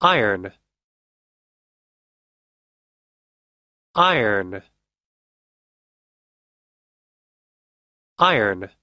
iron iron iron